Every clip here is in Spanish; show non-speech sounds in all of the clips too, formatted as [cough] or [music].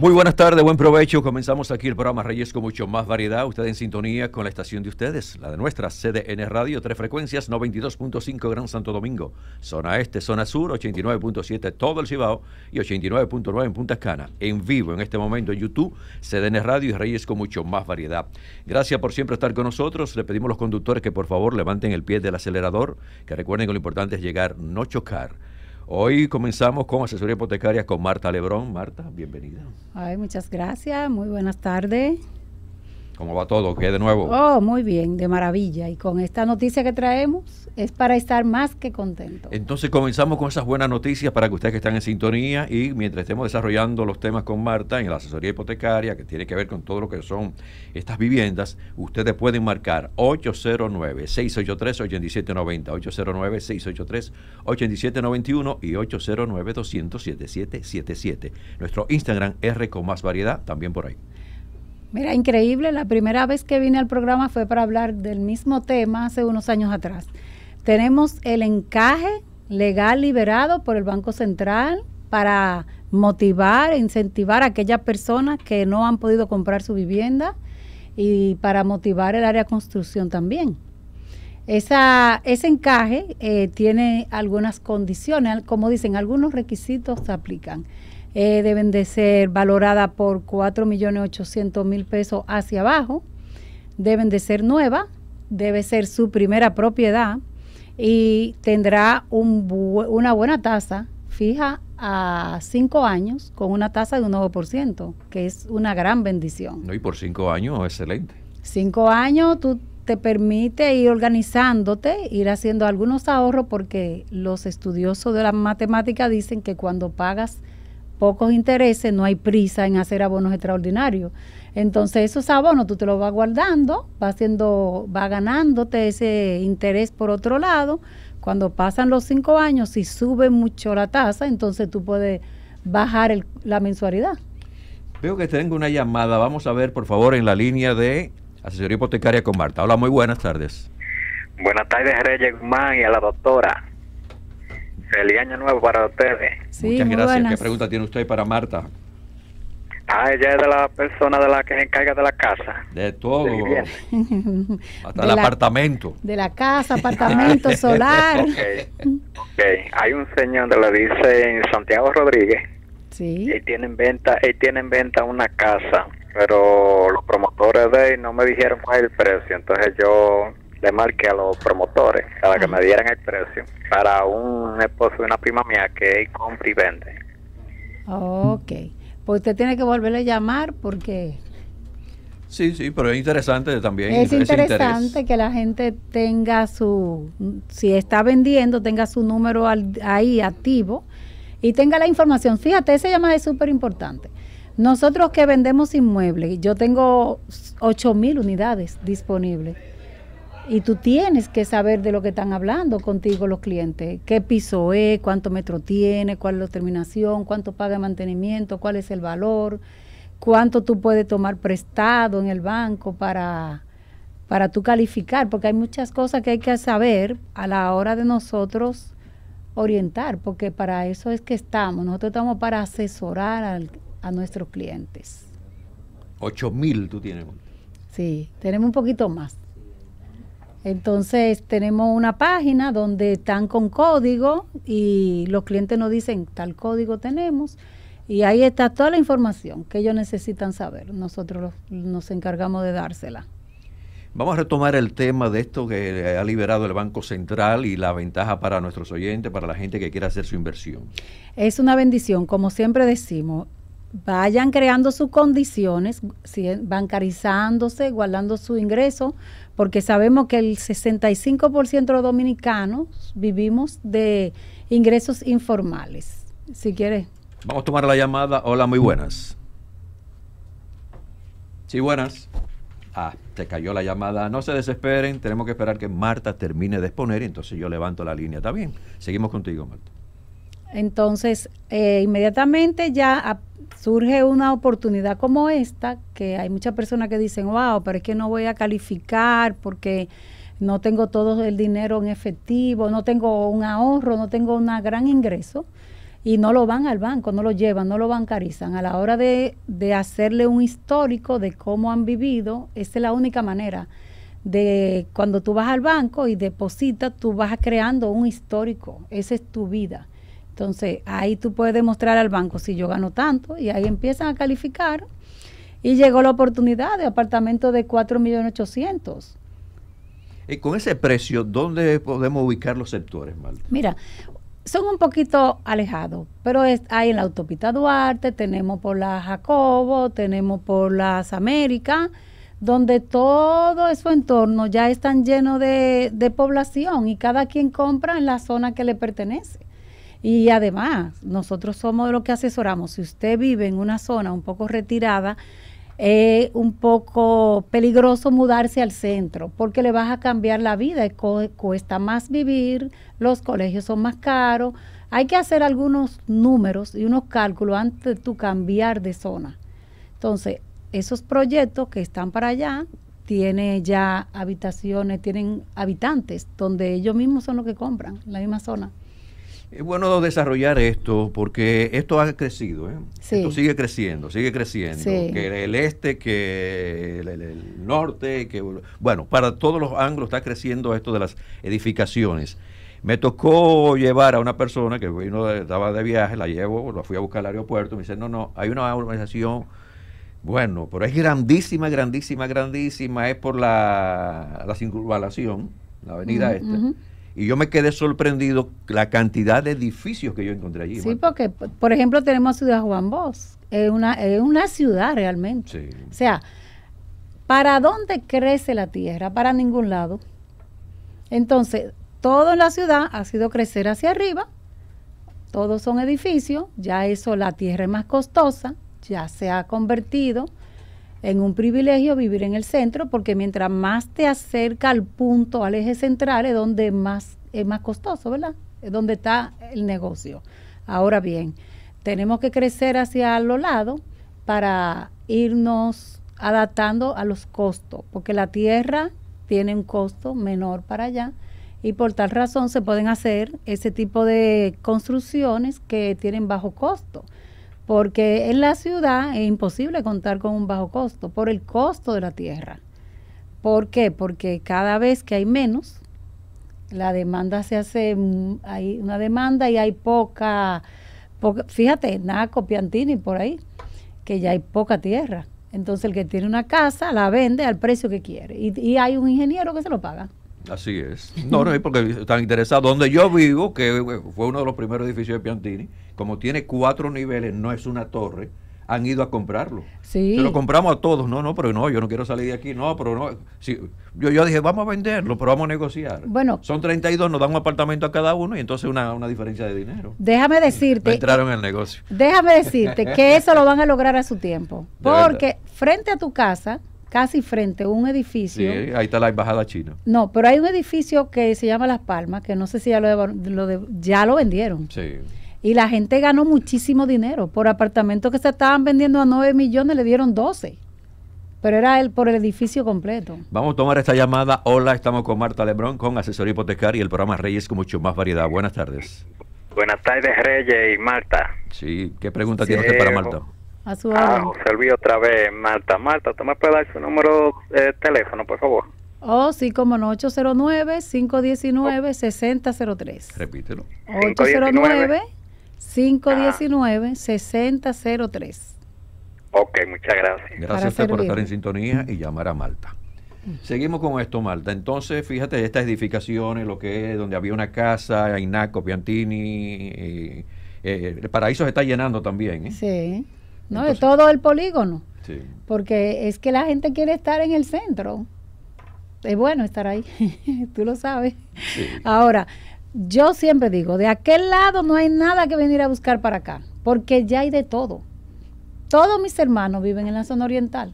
Muy buenas tardes, buen provecho. Comenzamos aquí el programa Reyes con mucho más variedad. Usted en sintonía con la estación de ustedes, la de nuestra CDN Radio, tres frecuencias, 92.5 Gran Santo Domingo, zona este, zona sur, 89.7 todo el Cibao y 89.9 en Punta Cana. En vivo en este momento en YouTube, CDN Radio y Reyes con mucho más variedad. Gracias por siempre estar con nosotros. Le pedimos a los conductores que por favor levanten el pie del acelerador, que recuerden que lo importante es llegar, no chocar Hoy comenzamos con asesoría hipotecaria con Marta Lebrón. Marta, bienvenida. Ay, muchas gracias, muy buenas tardes. ¿Cómo va todo? ¿Qué de nuevo? Oh, muy bien, de maravilla. Y con esta noticia que traemos es para estar más que contento. Entonces comenzamos con esas buenas noticias para que ustedes que están en sintonía y mientras estemos desarrollando los temas con Marta en la asesoría hipotecaria que tiene que ver con todo lo que son estas viviendas, ustedes pueden marcar 809-683-8790, 809-683-8791 y 809 207777 Nuestro Instagram R con más variedad también por ahí. Mira, increíble, la primera vez que vine al programa fue para hablar del mismo tema hace unos años atrás. Tenemos el encaje legal liberado por el Banco Central para motivar e incentivar a aquellas personas que no han podido comprar su vivienda y para motivar el área de construcción también. Esa, ese encaje eh, tiene algunas condiciones, como dicen, algunos requisitos se aplican. Eh, deben de ser valoradas por 4.800.000 pesos hacia abajo, deben de ser nueva, debe ser su primera propiedad, y tendrá una buena tasa fija a cinco años con una tasa de un 9%, que es una gran bendición. No, y por cinco años, excelente. Cinco años tú te permite ir organizándote, ir haciendo algunos ahorros, porque los estudiosos de la matemática dicen que cuando pagas pocos intereses, no hay prisa en hacer abonos extraordinarios. Entonces esos abonos tú te los vas guardando, va haciendo, va ganándote ese interés por otro lado. Cuando pasan los cinco años, si sube mucho la tasa, entonces tú puedes bajar la mensualidad. Veo que tengo una llamada. Vamos a ver, por favor, en la línea de asesoría hipotecaria con Marta. Hola, muy buenas tardes. Buenas tardes, Reyes Guzmán y a la doctora. Feliz año nuevo para ustedes. Muchas gracias. ¿Qué pregunta tiene usted para Marta? Ah, ella es de la persona de la que se encarga de la casa. De todo. [laughs] Hasta el apartamento. De la casa, apartamento, [laughs] solar. Okay. okay. Hay un señor donde le dice Santiago Rodríguez. Sí. Y tienen venta, y tienen venta una casa, pero los promotores de él no me dijeron cuál es el precio. Entonces yo le marqué a los promotores para que me dieran el precio para un esposo de una prima mía que compra y vende. Ok, pues usted tiene que volverle a llamar porque... Sí, sí, pero es interesante también. Es interesante que la gente tenga su, si está vendiendo, tenga su número ahí activo y tenga la información. Fíjate, ese llamado es súper importante. Nosotros que vendemos inmuebles, yo tengo 8 mil unidades disponibles y tú tienes que saber de lo que están hablando contigo los clientes. ¿Qué piso es? ¿Cuánto metro tiene? ¿Cuál es la terminación? ¿Cuánto paga mantenimiento? ¿Cuál es el valor? ¿Cuánto tú puedes tomar prestado en el banco para, para tú calificar? Porque hay muchas cosas que hay que saber a la hora de nosotros orientar, porque para eso es que estamos. Nosotros estamos para asesorar a nuestros clientes. 8 mil tú tienes. Sí, tenemos un poquito más. Entonces tenemos una página donde están con código y los clientes nos dicen tal código tenemos y ahí está toda la información que ellos necesitan saber. Nosotros nos encargamos de dársela. Vamos a retomar el tema de esto que eh, ha liberado el Banco Central y la ventaja para nuestros oyentes, para la gente que quiera hacer su inversión. Es una bendición, como siempre decimos, vayan creando sus condiciones, bancarizándose, guardando su ingreso porque sabemos que el 65% de los dominicanos vivimos de ingresos informales. Si quieres. Vamos a tomar la llamada. Hola, muy buenas. Sí, buenas. Ah, te cayó la llamada. No se desesperen, tenemos que esperar que Marta termine de exponer y entonces yo levanto la línea. también. seguimos contigo, Marta. Entonces, eh, inmediatamente ya surge una oportunidad como esta, que hay muchas personas que dicen, wow, pero es que no voy a calificar porque no tengo todo el dinero en efectivo, no tengo un ahorro, no tengo un gran ingreso, y no lo van al banco, no lo llevan, no lo bancarizan. A la hora de, de hacerle un histórico de cómo han vivido, esa es la única manera de cuando tú vas al banco y depositas, tú vas creando un histórico, esa es tu vida. Entonces, ahí tú puedes mostrar al banco si yo gano tanto y ahí empiezan a calificar. Y llegó la oportunidad de apartamento de 4.800.000. ¿Y con ese precio, dónde podemos ubicar los sectores, Malta? Mira, son un poquito alejados, pero hay en la autopista Duarte, tenemos por la Jacobo, tenemos por las Américas, donde todo su entorno ya están lleno de población y cada quien compra en la zona que le pertenece. Y además, nosotros somos los que asesoramos. Si usted vive en una zona un poco retirada, es un poco peligroso mudarse al centro porque le vas a cambiar la vida, cuesta más vivir, los colegios son más caros. Hay que hacer algunos números y unos cálculos antes de tu cambiar de zona. Entonces, esos proyectos que están para allá tienen ya habitaciones, tienen habitantes donde ellos mismos son los que compran, la misma zona. Es bueno desarrollar esto porque esto ha crecido, ¿eh? esto sigue creciendo, sigue creciendo. Que el este, que el, norte, que bueno, para todos los ángulos está creciendo esto de las edificaciones. Me tocó llevar a una persona que vino de, de viaje, la llevo, la fui a buscar al aeropuerto, me dice, no, no, hay una organización bueno, pero es grandísima, grandísima, grandísima. Es por la, la circunvalación, la avenida esta. Y yo me quedé sorprendido la cantidad de edificios que yo encontré allí. Sí, porque, por ejemplo, tenemos Ciudad Juan Bosch. Es una, ciudad realmente. O sea, ¿para dónde crece la tierra? Para ningún lado. Entonces, toda la ciudad ha sido crecer hacia arriba. Todos son edificios. Ya eso, la tierra es más costosa. Ya se ha convertido en un privilegio vivir en el centro, porque mientras más te acerca al punto, al eje central, es donde más es más costoso, ¿verdad? Es donde está el negocio. Ahora bien, tenemos que crecer hacia los lados para irnos adaptando a los costos, porque la tierra tiene un costo menor para allá y por tal razón se pueden hacer ese tipo de construcciones que tienen bajo costo porque en la ciudad es imposible contar con un bajo costo por el costo de la tierra. ¿Por qué? Porque cada vez que hay menos, la demanda se hace, mm, hay una demanda y hay poca, fíjate, Naco, Piantini por ahí, que ya hay poca tierra. Entonces el que tiene una casa la vende al precio que quiere y hay un ingeniero que se lo paga. Así es. No, no, porque están interesados. Donde yo vivo, que eh, fue uno de los primeros edificios de Piantini, como tiene cuatro niveles, no es una torre, han ido a comprarlo. Sí. Se lo compramos a todos. No, no, pero no, yo no quiero salir de aquí. No, pero no. Sí. Yo, yo dije, vamos a venderlo, pero vamos a negociar. Bueno. Son 32, nos dan un apartamento a cada uno y entonces una, diferencia de dinero. Déjame decirte. entraron en el negocio. Déjame decirte que eso lo van a lograr a su tiempo. Porque frente a tu casa casi frente a un edificio. Sí, ahí está la embajada china. No, pero hay un edificio que se llama Las Palmas, que no sé si ya lo, ya lo vendieron. Sí. Y la gente ganó muchísimo dinero. Por apartamentos que se estaban vendiendo a 9 millones, le dieron 12. Pero era el, por el edificio completo. Vamos a tomar esta llamada. Hola, estamos con Marta Lebrón, con asesoría hipotecaria y el programa Reyes con mucho más variedad. Buenas tardes. Buenas tardes, Reyes y Marta. Sí, ¿qué pregunta tiene usted eh, para Marta? A ah, otra vez, Malta Malta ¿tú me puedes dar su número de teléfono, por favor? Oh, sí, como no, 809-519-6003. Repítelo. 809-519-6003. Ok, muchas gracias. Gracias a usted por estar en sintonía y llamar a Malta. Seguimos con esto, Malta. Entonces, fíjate, estas edificaciones, lo que es donde había una casa, Ainaco, Piantini, eh, eh, el paraíso se está llenando también. ¿eh? Sí de todo el polígono. Porque es que la gente quiere estar en el centro. Es bueno estar ahí, [laughs] tú lo sabes. Ahora, yo siempre digo, de aquel lado no hay nada que venir a buscar para acá, porque ya hay de todo. Todos mis hermanos viven en la zona oriental.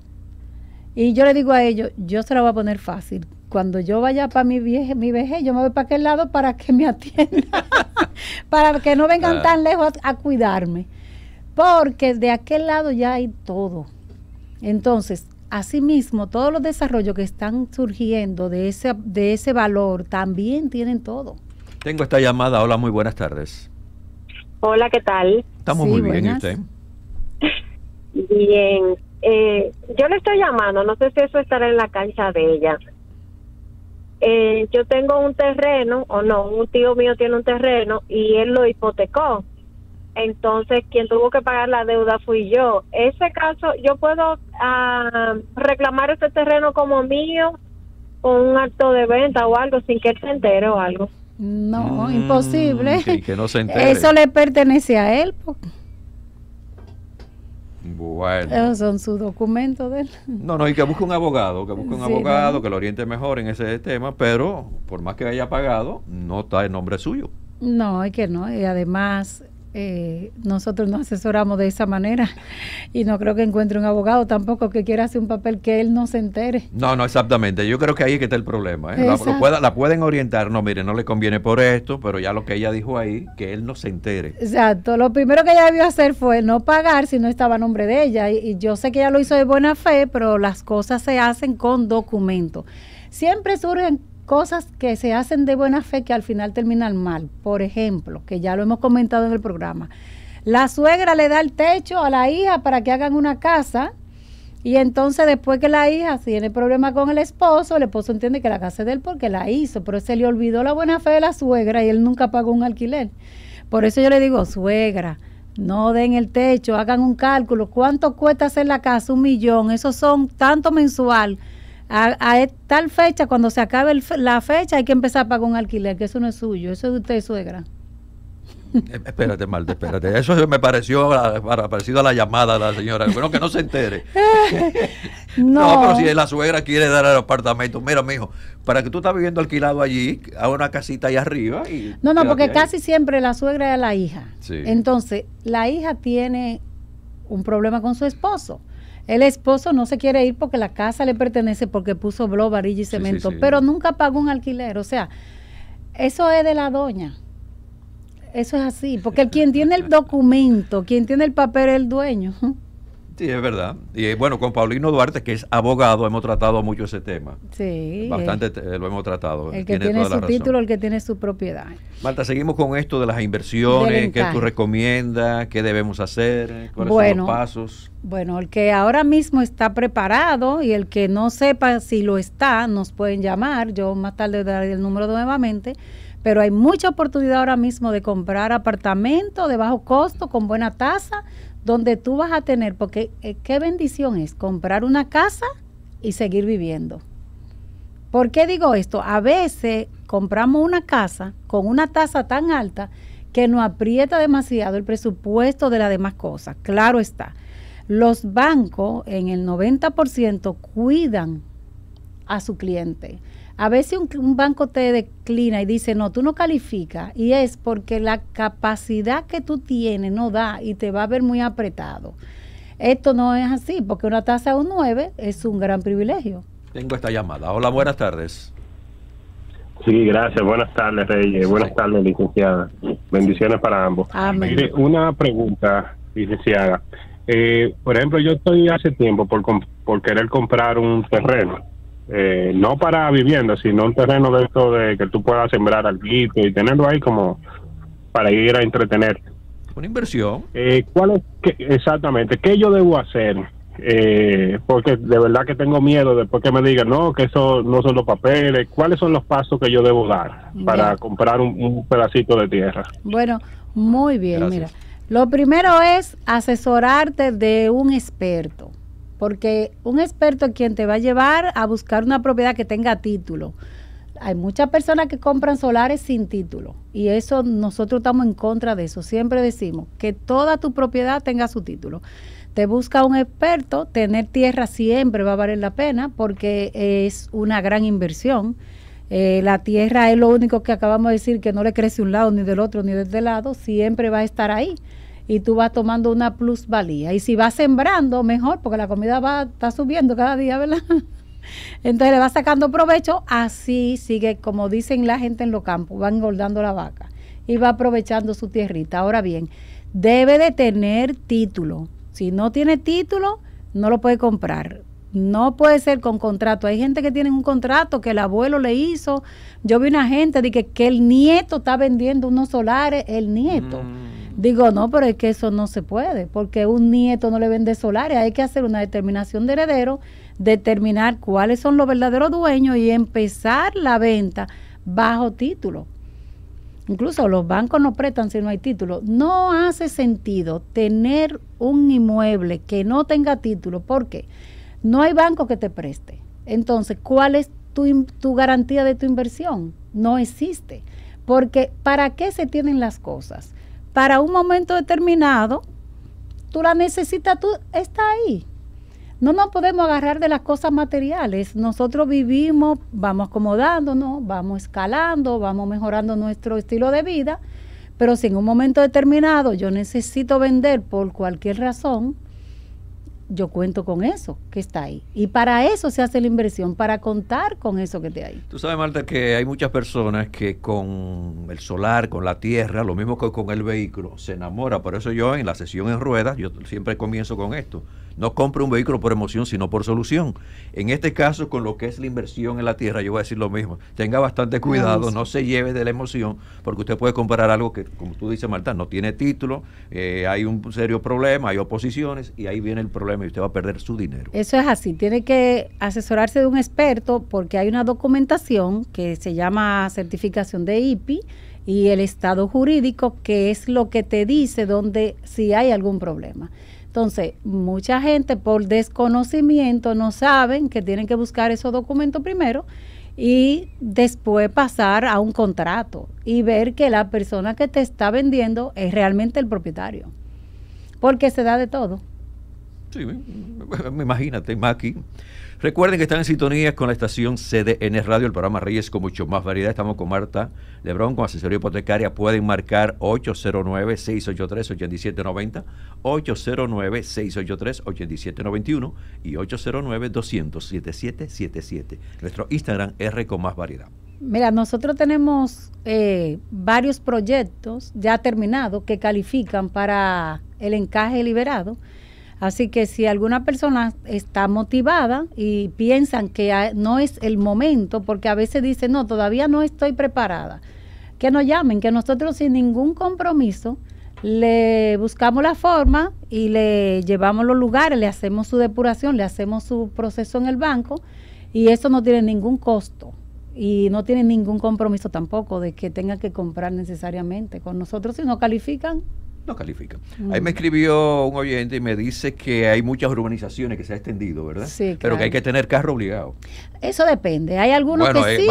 Y yo le digo a ellos, yo se lo voy a poner fácil. Cuando yo vaya para mi vieje, mi vejez, yo me voy para aquel lado para que me atienda, [laughs] para que no vengan ah. tan lejos a, cuidarme porque de aquel lado ya hay todo. Entonces, asimismo, todos los desarrollos que están surgiendo de ese, de ese valor también tienen todo. Tengo esta llamada. Hola, muy buenas tardes. Hola, ¿qué tal? Estamos muy bien, usted? Bien. Eh, yo le estoy llamando, no sé si eso estará en la cancha de ella. Eh, yo tengo un terreno, o no, un tío mío tiene un terreno y él lo hipotecó entonces quien tuvo que pagar la deuda fui yo. Ese caso, yo puedo ah, reclamar ese terreno como mío con un acto de venta o algo sin que él se entere o algo. No, mm, imposible. que no se entere. Eso le pertenece a él. Bueno. Esos son sus documentos de él. No, no, y que busque un abogado, que busque un abogado, que lo oriente mejor en ese tema, pero por más que haya pagado, no está el nombre suyo. No, y que no, y además eh, nosotros nos asesoramos de esa manera y no creo que encuentre un abogado tampoco que quiera hacer un papel que él no se entere. No, no, exactamente. Yo creo que ahí que está el problema. ¿eh? La, pueden orientar, no, mire, no le conviene por esto, pero ya lo que ella dijo ahí, que él no se entere. Exacto. Lo primero que ella debió hacer fue no pagar si no estaba a nombre de ella. Y, yo sé que ella lo hizo de buena fe, pero las cosas se hacen con documento. Siempre surgen cosas que se hacen de buena fe que al final terminan mal. Por ejemplo, que ya lo hemos comentado en el programa, la suegra le da el techo a la hija para que hagan una casa y entonces después que la hija tiene problemas con el esposo, el esposo entiende que la casa es de él porque la hizo, pero se le olvidó la buena fe de la suegra y él nunca pagó un alquiler. Por eso yo le digo, suegra, no den el techo, hagan un cálculo, ¿cuánto cuesta hacer la casa? Un millón, eso son tanto mensual a, e, tal fecha, cuando se acabe la fecha, hay que empezar a pagar un alquiler, que eso no es suyo, eso es de usted, suegra. Eh, espérate, Marta, espérate. Eso me pareció parecido a la llamada de la señora. Bueno, que no se entere. [laughs] no. pero si la suegra quiere dar al apartamento, mira, mijo, para que tú estás viviendo alquilado allí, a una casita allá arriba. Y no, no, porque casi siempre la suegra es la hija. Entonces, la hija tiene un problema con su esposo. El esposo no se quiere ir porque la casa le pertenece porque puso blog, varilla y cemento, pero nunca pagó un alquiler. O sea, eso es de la doña. Eso es así, porque quien tiene el [laughs] documento, quien tiene el papel es el dueño. Sí, es verdad. Y eh, bueno, con Paulino Duarte, que es abogado, hemos tratado mucho ese tema. Sí. Eh. Bastante eh, lo hemos tratado. El que tiene, su título, el que tiene su propiedad. Marta, seguimos con esto de las inversiones, ¿qué tú recomiendas? ¿Qué debemos hacer? ¿Cuáles son los pasos? Bueno, el que ahora mismo está preparado y el que no sepa si lo está, nos pueden llamar. Yo más tarde daré el número nuevamente pero hay mucha oportunidad ahora mismo de comprar apartamento de bajo costo con buena tasa donde tú vas a tener, porque eh, qué bendición es comprar una casa y seguir viviendo. ¿Por qué digo esto? A veces compramos una casa con una tasa tan alta que nos aprieta demasiado el presupuesto de las demás cosas. Claro está. Los bancos en el 90% cuidan a su cliente. A veces un, banco te declina y dice, no, tú no calificas. Y es porque la capacidad que tú tienes no da y te va a ver muy apretado. Esto no es así, porque una tasa de un 9 es un gran privilegio. Tengo esta llamada. Hola, buenas tardes. Sí, gracias. Buenas tardes, Reyes. Buenas tardes, licenciada. Bendiciones para ambos. Amén. Una pregunta, licenciada. Eh, por ejemplo, yo estoy hace tiempo por querer comprar un terreno eh, no para vivienda, sino un terreno de esto de que tú puedas sembrar algo y tenerlo ahí como para ir a entretenerte. Una inversión. Eh, ¿Cuál es? exactamente. ¿Qué yo debo hacer? Eh, porque de verdad que tengo miedo después que me digan, no, que eso no son los papeles. ¿Cuáles son los pasos que yo debo dar para comprar un, pedacito de tierra? Bueno, muy bien, mira. Lo primero es asesorarte de un experto porque un experto es quien te va a llevar a buscar una propiedad que tenga título. Hay muchas personas que compran solares sin título y eso nosotros estamos en contra de eso. Siempre decimos que toda tu propiedad tenga su título. Te busca un experto, tener tierra siempre va a valer la pena porque es una gran inversión. Eh, la tierra es lo único que acabamos de decir que no le crece un lado ni del otro ni de el lado, siempre va a estar ahí y tú vas tomando una plusvalía. Y si vas sembrando, mejor, porque la comida va está subiendo cada día, ¿verdad? [laughs] Entonces le vas sacando provecho, así sigue, como dicen la gente en los campos, va engordando la vaca y va aprovechando su tierrita. Ahora bien, debe de tener título. Si no tiene título, no lo puede comprar. No puede ser con contrato. Hay gente que tiene un contrato que el abuelo le hizo. Yo vi una gente de que, que el nieto está vendiendo unos solares, el nieto. Mm. Digo, no, pero es que eso no se puede, porque un nieto no le vende solares, hay que hacer una determinación de heredero, determinar cuáles son los verdaderos dueños y empezar la venta bajo título. Incluso los bancos no prestan si no hay título. No hace sentido tener un inmueble que no tenga título, porque no hay banco que te preste. Entonces, ¿cuál es tu, tu garantía de tu inversión? No existe. Porque ¿para qué se tienen las cosas? para un momento determinado, tú la necesitas, tú está ahí. No nos podemos agarrar de las cosas materiales. Nosotros vivimos, vamos acomodándonos, vamos escalando, vamos mejorando nuestro estilo de vida, pero si en un momento determinado yo necesito vender por cualquier razón, yo cuento con eso que está ahí. Y para eso se hace la inversión, para contar con eso que está ahí. Tú sabes, Marta, que hay muchas personas que con el solar, con la tierra, lo mismo que con el vehículo, se enamora. Por eso yo en la sesión en ruedas, yo siempre comienzo con esto. No compre un vehículo por emoción, sino por solución. En este caso, con lo que es la inversión en la tierra, yo voy a decir lo mismo. Tenga bastante cuidado, no se lleve de la emoción, porque usted puede comprar algo que, como tú dices, Marta, no tiene título, eh, hay un serio problema, hay oposiciones, y ahí viene el problema y usted va a perder su dinero. Eso es así. Tiene que asesorarse de un experto, porque hay una documentación que se llama certificación de IPI y el estado jurídico, que es lo que te dice donde si hay algún problema. Entonces, mucha gente por desconocimiento no saben que tienen que buscar esos documentos primero y después pasar a un contrato y ver que la persona que te está vendiendo es realmente el propietario. Porque se da de todo me imagínate, más Recuerden que están en sintonía con la estación CDN Radio, el programa Reyes con mucho más variedad. Estamos con Marta Lebrón, con asesoría hipotecaria. Pueden marcar 809-683-8790, 809-683-8791 y 809 200 Nuestro Instagram R con más variedad. Mira, nosotros tenemos eh, varios proyectos ya terminados que califican para el encaje liberado Así que si alguna persona está motivada y piensan que no es el momento, porque a veces dicen, no, todavía no estoy preparada, que nos llamen, que nosotros sin ningún compromiso le buscamos la forma y le llevamos los lugares, le hacemos su depuración, le hacemos su proceso en el banco y eso no tiene ningún costo y no tiene ningún compromiso tampoco de que tenga que comprar necesariamente con nosotros si no califican no califica Ahí me escribió un oyente y me dice que hay muchas urbanizaciones que se ha extendido, ¿verdad? Sí, Pero que hay que tener carro obligado. Eso depende. Hay algunos que eh, sí.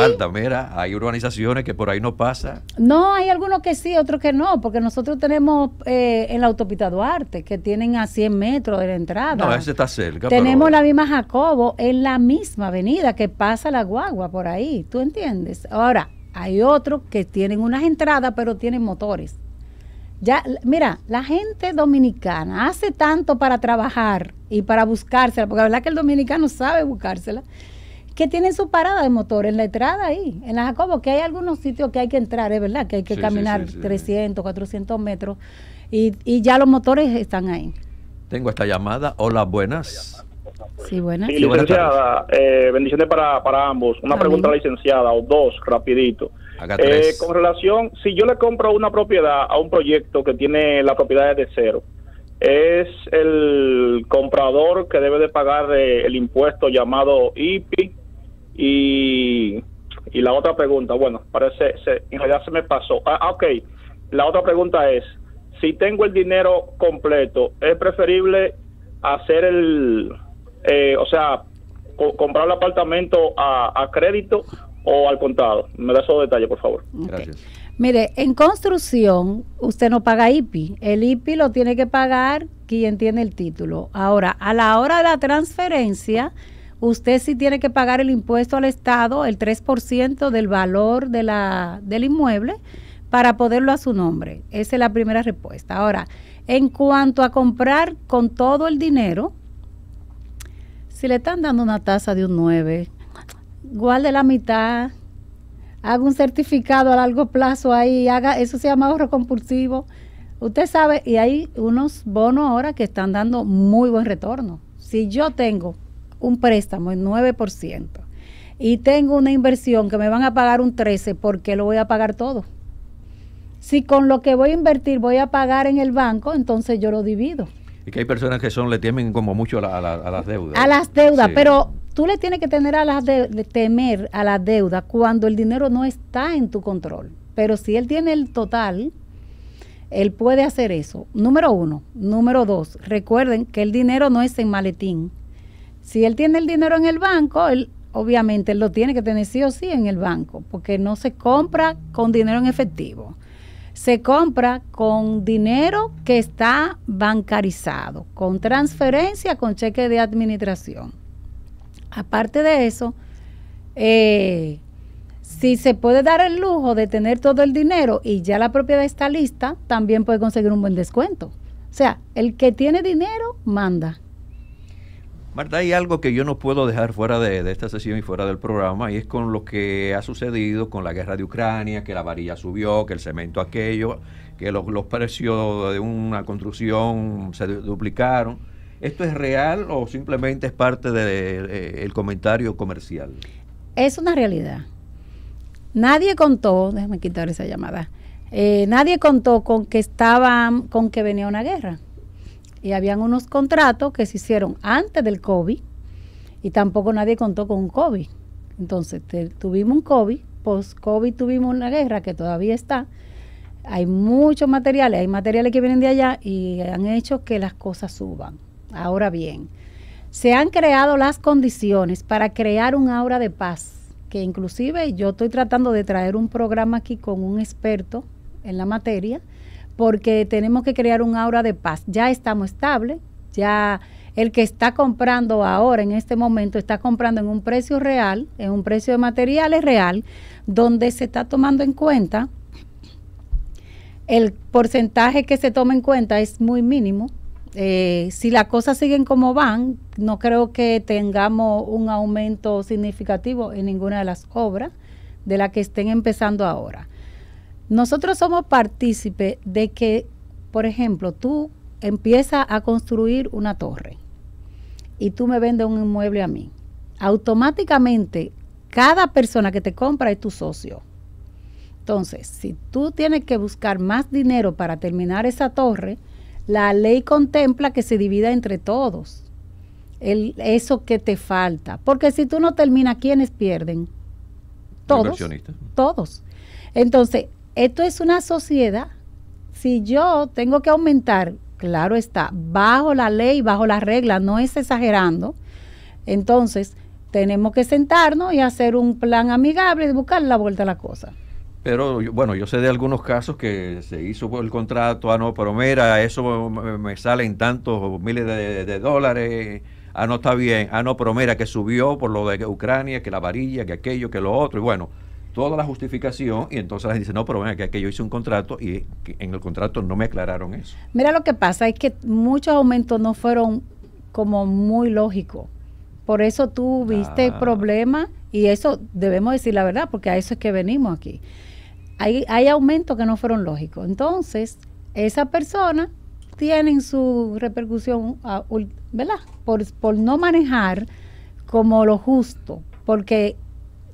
hay urbanizaciones que por ahí no pasa. No, hay algunos que sí, otros que no, porque nosotros tenemos en eh, la autopista Duarte, que tienen a 100 metros de la entrada. No, ese está cerca. Tenemos la misma Jacobo en la misma avenida que pasa la guagua por ahí, ¿tú entiendes? Ahora, hay otros que tienen unas entradas, pero tienen motores. Ya, mira, la gente dominicana hace tanto para trabajar y para buscársela, porque la verdad que el dominicano sabe buscársela, que tienen su parada de motor en la entrada ahí, en la Jacobo, que hay algunos sitios que hay que entrar, es verdad, que hay que caminar 300, 400 metros y, ya los motores están ahí. Tengo esta llamada. Hola, buenas. Sí, buenas. licenciada, eh, bendiciones para, para ambos. Una pregunta licenciada, o dos, rapidito. Eh, con relación, si yo le compro una propiedad a un proyecto que tiene la propiedad de cero, es el comprador que debe de pagar eh, el impuesto llamado IPI y, la otra pregunta, bueno, parece, se, en realidad se me pasó. Ah, ah, ok, la otra pregunta es, si tengo el dinero completo, ¿es preferible hacer el, eh, o sea, comprar el apartamento a crédito o al contado. Me da esos detalles, por favor. Gracias. Mire, en construcción usted no paga IPI. El IPI lo tiene que pagar quien tiene el título. Ahora, a la hora de la transferencia, usted sí tiene que pagar el impuesto al Estado, el 3% del valor de la, del inmueble, para poderlo a su nombre. Esa es la primera respuesta. Ahora, en cuanto a comprar con todo el dinero, si le están dando una tasa de un 9, guarde la mitad, haga un certificado a largo plazo ahí, haga, eso se llama ahorro compulsivo. Usted sabe, y hay unos bonos ahora que están dando muy buen retorno. Si yo tengo un préstamo en 9% y tengo una inversión que me van a pagar un 13%, porque lo voy a pagar todo? Si con lo que voy a invertir voy a pagar en el banco, entonces yo lo divido. Y que hay personas que son le temen como mucho a, las deudas. A las deudas, pero tú le tienes que tener a la de, temer a la deuda cuando el dinero no está en tu control. Pero si él tiene el total, él puede hacer eso. Número uno. Número dos, recuerden que el dinero no es en maletín. Si él tiene el dinero en el banco, él obviamente él lo tiene que tener sí o sí en el banco, porque no se compra con dinero en efectivo. Se compra con dinero que está bancarizado, con transferencia, con cheque de administración. Aparte de eso, eh, si se puede dar el lujo de tener todo el dinero y ya la propiedad está lista, también puede conseguir un buen descuento. O sea, el que tiene dinero manda. Marta, hay algo que yo no puedo dejar fuera de, esta sesión y fuera del programa, y es con lo que ha sucedido con la guerra de Ucrania, que la varilla subió, que el cemento aquello, que los precios de una construcción se duplicaron. ¿Esto es real o simplemente es parte del eh, comentario comercial? Es una realidad. Nadie contó, déjame quitar esa llamada, eh, nadie contó con que estaban, con que venía una guerra. Y habían unos contratos que se hicieron antes del COVID y tampoco nadie contó con un COVID. Entonces tuvimos un COVID, post-COVID tuvimos una guerra que todavía está. Hay muchos materiales, hay materiales que vienen de allá y han hecho que las cosas suban. Ahora bien, se han creado las condiciones para crear un aura de paz, que inclusive yo estoy tratando de traer un programa aquí con un experto en la materia, porque tenemos que crear un aura de paz. Ya estamos estables, ya el que está comprando ahora en este momento está comprando en un precio real, en un precio de materiales real, donde se está tomando en cuenta el porcentaje que se toma en cuenta es muy mínimo eh, si las cosas siguen como van, no creo que tengamos un aumento significativo en ninguna de las obras de las que estén empezando ahora. Nosotros somos partícipes de que, por ejemplo, tú empiezas a construir una torre y tú me vendes un inmueble a mí. Automáticamente, cada persona que te compra es tu socio. Entonces, si tú tienes que buscar más dinero para terminar esa torre, la ley contempla que se divida entre todos el, eso que te falta. Porque si tú no terminas, ¿quiénes pierden? Todos. Todos. Entonces, esto es una sociedad. Si yo tengo que aumentar, claro está, bajo la ley, bajo las reglas, no es exagerando. Entonces, tenemos que sentarnos y hacer un plan amigable y buscar la vuelta a la cosa. Pero bueno, yo sé de algunos casos que se hizo el contrato, ah, no, pero mira, eso me salen tantos miles de, dólares, ah, no está bien, ah, no, pero mira, que subió por lo de Ucrania, que la varilla, que aquello, que lo otro, y bueno, toda la justificación, y entonces les dice, no, pero mira, que, aquello yo hice un contrato y en el contrato no me aclararon eso. Mira, lo que pasa es que muchos aumentos no fueron como muy lógicos. Por eso tú viste ah. problemas y eso debemos decir la verdad, porque a eso es que venimos aquí hay, hay aumentos que no fueron lógicos. Entonces, esa persona tienen su repercusión, ¿verdad? Por, por no manejar como lo justo, porque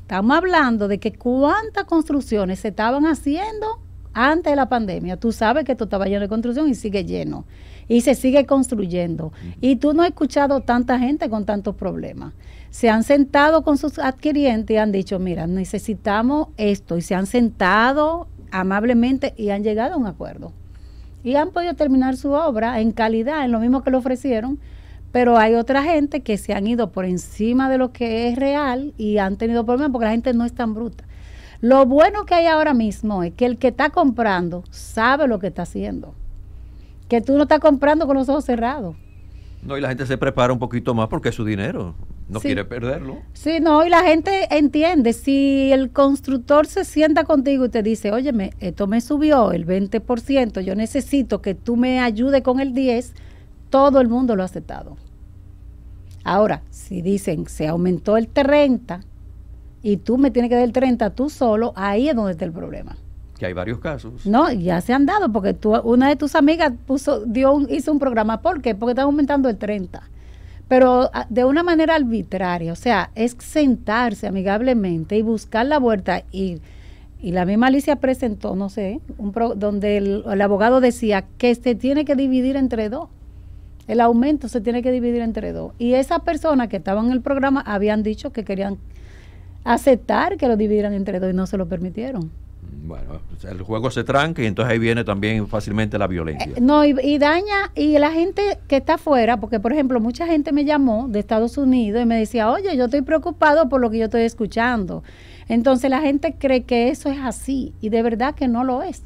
estamos hablando de que cuántas construcciones se estaban haciendo antes de la pandemia. Tú sabes que esto estaba lleno de construcción y sigue lleno. Y se sigue construyendo. Y tú no has escuchado tanta gente con tantos problemas se han sentado con sus adquirientes y han dicho, mira, necesitamos esto. Y se han sentado amablemente y han llegado a un acuerdo. Y han podido terminar su obra en calidad, en lo mismo que le ofrecieron, pero hay otra gente que se han ido por encima de lo que es real y han tenido problemas porque la gente no es tan bruta. Lo bueno que hay ahora mismo es que el que está comprando sabe lo que está haciendo. Que tú no estás comprando con los ojos cerrados. No, y la gente se prepara un poquito más porque es su dinero no quiere perderlo. Sí, no, y la gente entiende. Si el constructor se sienta contigo y te dice, oye, esto me subió el 20%, yo necesito que tú me ayudes con el 10%, todo el mundo lo ha aceptado. Ahora, si dicen, se aumentó el 30% y tú me tienes que dar el 30% tú solo, ahí es donde está el problema. Que hay varios casos. No, ya se han dado, porque tú, una de tus amigas puso, dio hizo un programa. ¿Por qué? Porque están aumentando el 30% pero ah, de una manera arbitraria, o sea, es sentarse amigablemente y buscar la vuelta y, y la misma Alicia presentó, no sé, un donde el, el, abogado decía que se tiene que dividir entre dos, el aumento se tiene que dividir entre dos. Y esas personas que estaban en el programa habían dicho que querían aceptar que lo dividieran entre dos y no se lo permitieron bueno, el juego se tranca y entonces ahí viene también fácilmente la violencia. Eh, no, y, daña, y la gente que está afuera, porque por ejemplo, mucha gente me llamó de Estados Unidos y me decía, oye, yo estoy preocupado por lo que yo estoy escuchando. Entonces la gente cree que eso es así y de verdad que no lo es.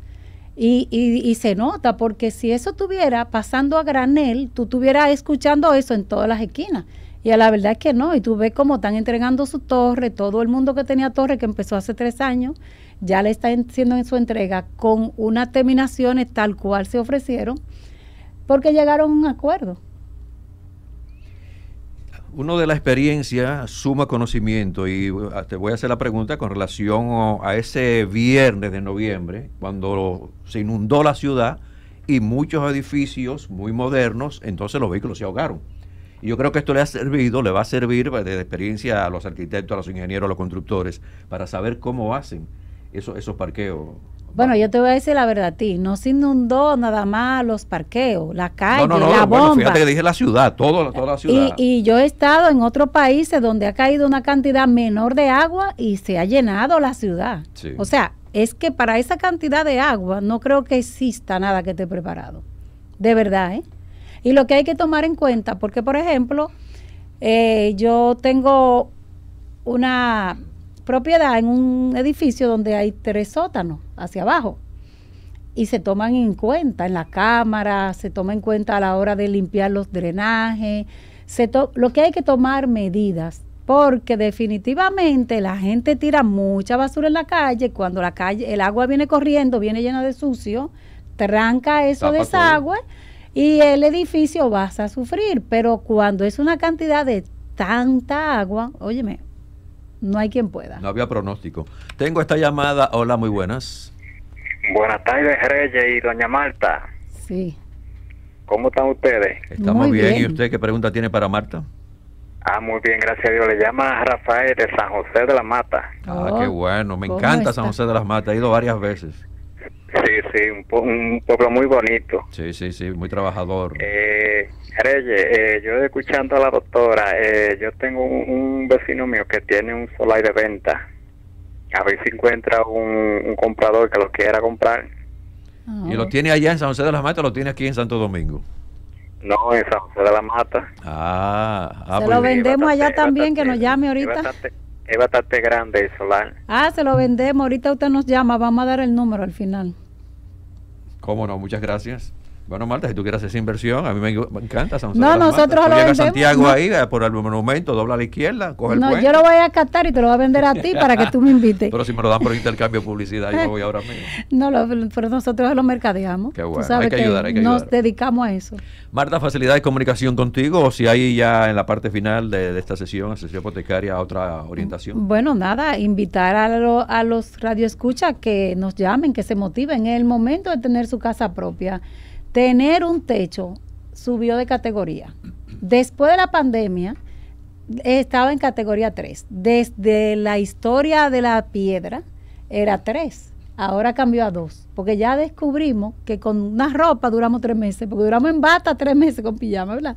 Y, y, y se nota, porque si eso estuviera pasando a granel, tú estuvieras escuchando eso en todas las esquinas. Y a la verdad es que no. Y tú ves cómo están entregando su torre, todo el mundo que tenía torre, que empezó hace tres años, ya le está haciendo en su entrega con unas terminaciones tal cual se ofrecieron, porque llegaron a un acuerdo. Uno de la experiencia suma conocimiento y uh, te voy a hacer la pregunta con relación a ese viernes de noviembre, cuando se inundó la ciudad y muchos edificios muy modernos, entonces los vehículos se ahogaron. Y yo creo que esto le ha servido, le va a servir pues, de experiencia a los arquitectos, a los ingenieros, a los constructores, para saber cómo hacen esos parqueos. Bueno, yo te voy a decir la verdad a ti, no se inundó nada más los parqueos, la calle, no, no, no, fíjate que dije la ciudad, eh, toda, la ciudad. Y, yo he estado en otros países donde ha caído una cantidad menor de agua y se ha llenado la ciudad. O sea, es que para esa cantidad de agua no creo que exista nada que esté preparado. De verdad, ¿eh? Y lo que hay que tomar en cuenta, porque por ejemplo, eh, yo tengo una propiedad en un edificio donde hay tres sótanos hacia abajo y se toman en cuenta en la cámara, se toma en cuenta a la hora de limpiar los drenajes, se lo que hay que tomar medidas, porque definitivamente la gente tira mucha basura en la calle, cuando la calle el agua viene corriendo, viene llena de sucio, tranca eso desagüe y el edificio vas a sufrir, pero cuando es una cantidad de tanta agua, óyeme, no hay quien pueda. No había pronóstico. Tengo esta llamada. Hola, muy buenas. Buenas tardes, Reyes y doña Marta. Sí. ¿Cómo están ustedes? Estamos bien. bien. ¿Y usted qué pregunta tiene para Marta? Ah, muy bien, gracias a Dios. Le llama Rafael de San José de la Mata, Ah, qué oh, bueno. Me encanta San José de las Mata, He ido varias veces. Sí, sí, un, pueblo muy bonito. Sí, sí, sí, muy trabajador. Eh, Reyes, eh, yo escuchando a la doctora, eh, yo tengo un, vecino mío que tiene un solar de venta. A ver si encuentra un, comprador que lo quiera comprar. ¿Y lo tiene allá en San José de la Mata o lo tiene aquí en Santo Domingo? No, en San José de la Mata ah, ah, Se lo vendemos allá también, que nos llame ahorita. Es bastante grande el Ah, se lo vendemos. Ahorita usted nos llama. Vamos a dar el número al final. Cómo no, muchas gracias. Bueno, Marta, si tú quieres hacer esa inversión, a mí me encanta San No, nosotros lo Santiago ahí, eh, por el monumento, dobla a la izquierda, coge No, yo lo voy a captar y te lo voy a vender a ti para que tú me invites. [laughs] pero si me lo dan por intercambio de publicidad, yo voy ahora mismo. [laughs] No, pero nosotros lo mercadeamos. Qué bueno, Nos dedicamos a eso. Marta, facilidad de comunicación contigo o si hay ya en la parte final de, esta sesión, sesión hipotecaria, otra orientación. Bueno, nada, invitar a, a los radioescuchas que nos llamen, que se motiven. en el momento de tener su casa propia tener un techo subió de categoría. Después de la pandemia, estaba en categoría 3. Desde la historia de la piedra, era 3. Ahora cambió a 2. Porque ya descubrimos que con una ropa duramos 3 meses, porque duramos en bata 3 meses con pijama, ¿verdad?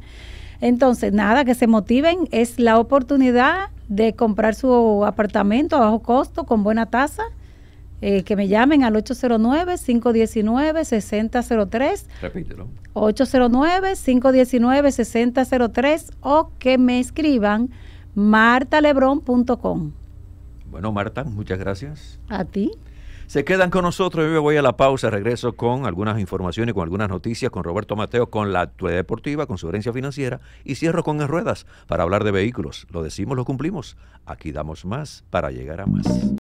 Entonces, nada, que se motiven. Es la oportunidad de comprar su apartamento a bajo costo, con buena tasa eh, que me llamen al 809-519-6003. Repítelo. 809-519-6003 o que me escriban martalebrón.com. Bueno, Marta, muchas gracias. A ti. Se quedan con nosotros, yo me voy a la pausa, regreso con algunas informaciones, con algunas noticias, con Roberto Mateo, con la actualidad deportiva, con su herencia financiera y cierro con las ruedas para hablar de vehículos. Lo decimos, lo cumplimos. Aquí damos más para llegar a más.